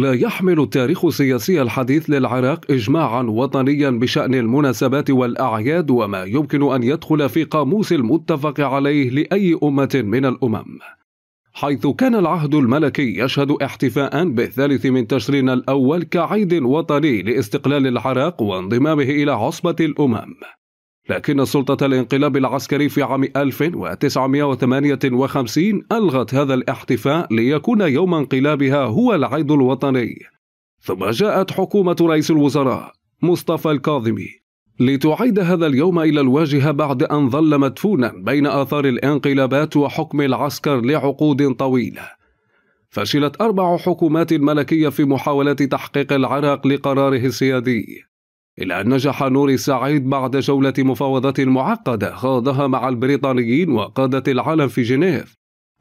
لا يحمل التاريخ السياسي الحديث للعراق إجماعا وطنيا بشأن المناسبات والأعياد وما يمكن أن يدخل في قاموس المتفق عليه لأي أمة من الأمم حيث كان العهد الملكي يشهد احتفاء بالثالث من تشرين الأول كعيد وطني لاستقلال العراق وانضمامه إلى عصبة الأمم لكن سلطة الانقلاب العسكري في عام 1958 ألغت هذا الاحتفاء ليكون يوم انقلابها هو العيد الوطني ثم جاءت حكومة رئيس الوزراء مصطفى الكاظمي لتعيد هذا اليوم إلى الواجهة بعد أن ظل مدفونا بين آثار الانقلابات وحكم العسكر لعقود طويلة فشلت أربع حكومات ملكية في محاولة تحقيق العراق لقراره السيادي إلا أن نجح نوري سعيد بعد جولة مفاوضات معقدة خاضها مع البريطانيين وقادة العالم في جنيف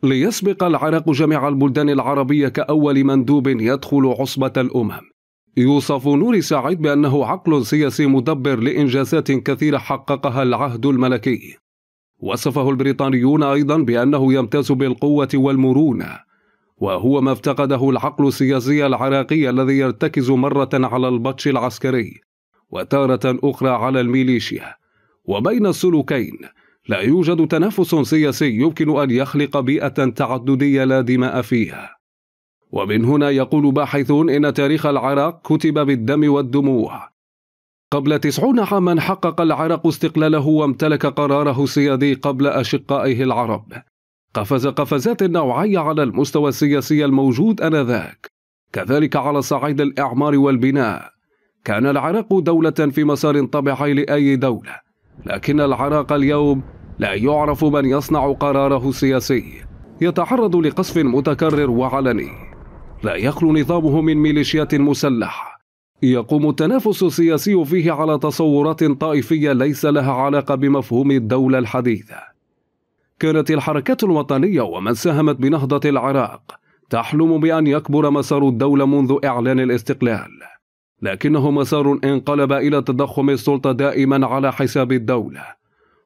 ليسبق العراق جميع البلدان العربية كأول مندوب يدخل عصبة الأمم يوصف نوري سعيد بأنه عقل سياسي مدبر لإنجازات كثيرة حققها العهد الملكي وصفه البريطانيون أيضا بأنه يمتاز بالقوة والمرونة وهو ما افتقده العقل السياسي العراقي الذي يرتكز مرة على البطش العسكري وتارة أخرى على الميليشيا وبين السلوكين لا يوجد تنافس سياسي يمكن أن يخلق بيئة تعددية لا دماء فيها ومن هنا يقول باحثون إن تاريخ العراق كتب بالدم والدموع قبل تسعون عاما حقق العراق استقلاله وامتلك قراره السيادي قبل أشقائه العرب قفز قفزات نوعية على المستوى السياسي الموجود آنذاك كذلك على صعيد الإعمار والبناء كان العراق دولة في مسار طبيعي لأي دولة لكن العراق اليوم لا يعرف من يصنع قراره السياسي يتعرض لقصف متكرر وعلني لا يخلو نظامه من ميليشيات مسلحة يقوم التنافس السياسي فيه على تصورات طائفية ليس لها علاقة بمفهوم الدولة الحديثة كانت الحركات الوطنية ومن ساهمت بنهضة العراق تحلم بأن يكبر مسار الدولة منذ إعلان الاستقلال لكنه مسار انقلب إلى تضخم السلطة دائما على حساب الدولة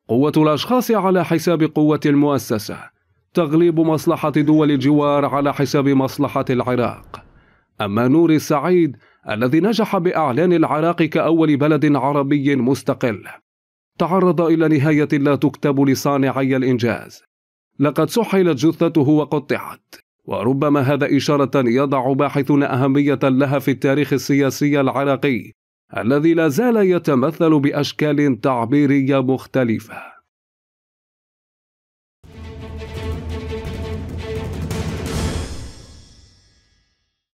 قوة الأشخاص على حساب قوة المؤسسة تغليب مصلحة دول الجوار على حساب مصلحة العراق أما نور السعيد الذي نجح بإعلان العراق كأول بلد عربي مستقل تعرض إلى نهاية لا تكتب لصانعي الإنجاز لقد سحلت جثته وقطعت وربما هذا إشارة يضع باحثون أهمية لها في التاريخ السياسي العراقي الذي لا زال يتمثل بأشكال تعبيرية مختلفة